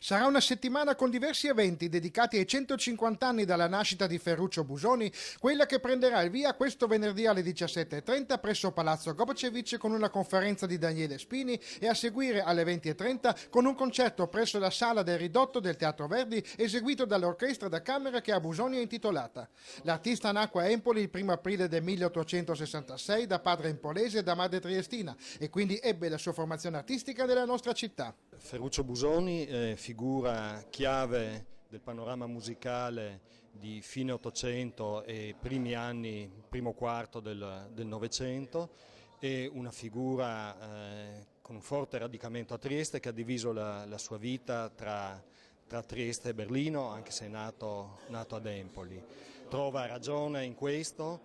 Sarà una settimana con diversi eventi dedicati ai 150 anni dalla nascita di Ferruccio Busoni, quella che prenderà il via questo venerdì alle 17.30 presso Palazzo Gobocevic con una conferenza di Daniele Spini e a seguire alle 20.30 con un concerto presso la sala del ridotto del Teatro Verdi eseguito dall'orchestra da camera che a Busoni è intitolata. L'artista nacque a Empoli il 1 aprile del 1866 da padre empolese e da madre triestina e quindi ebbe la sua formazione artistica nella nostra città. Ferruccio Busoni è eh, figura chiave del panorama musicale di fine Ottocento e primi anni, primo quarto del Novecento è una figura eh, con un forte radicamento a Trieste che ha diviso la, la sua vita tra, tra, Trieste e Berlino anche se è nato, nato ad Empoli. Trova ragione in questo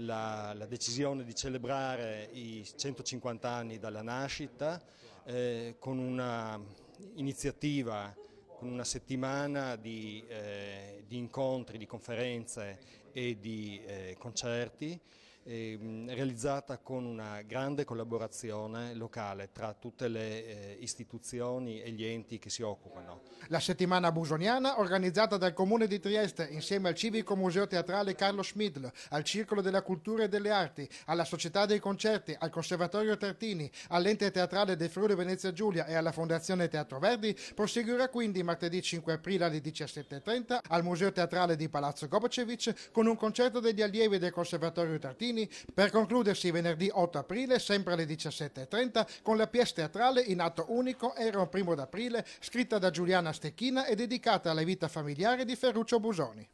la, la decisione di celebrare i 150 anni dalla nascita eh, con un'iniziativa, con una settimana di, eh, incontri, di conferenze e di eh, concerti, eh, realizzata con una grande collaborazione locale tra tutte le eh, istituzioni e gli enti che si occupano. La settimana busoniana, organizzata dal Comune di Trieste insieme al Civico Museo Teatrale Carlo Schmidl, al Circolo della Cultura e delle Arti, alla Società dei Concerti, al Conservatorio Tartini, all'Ente Teatrale del Friuli Venezia Giulia e alla Fondazione Teatro Verdi, proseguirà quindi martedì 5 aprile alle 17.30 al Museo Teatro Teatrale di Palazzo Gobocevic con un concerto degli allievi del Conservatorio Tartini per concludersi venerdì 8 aprile sempre alle 17.30 con la pièce teatrale in atto unico Era un primo d'aprile scritta da Giuliana Stecchina e dedicata alla vita familiare di Ferruccio Busoni.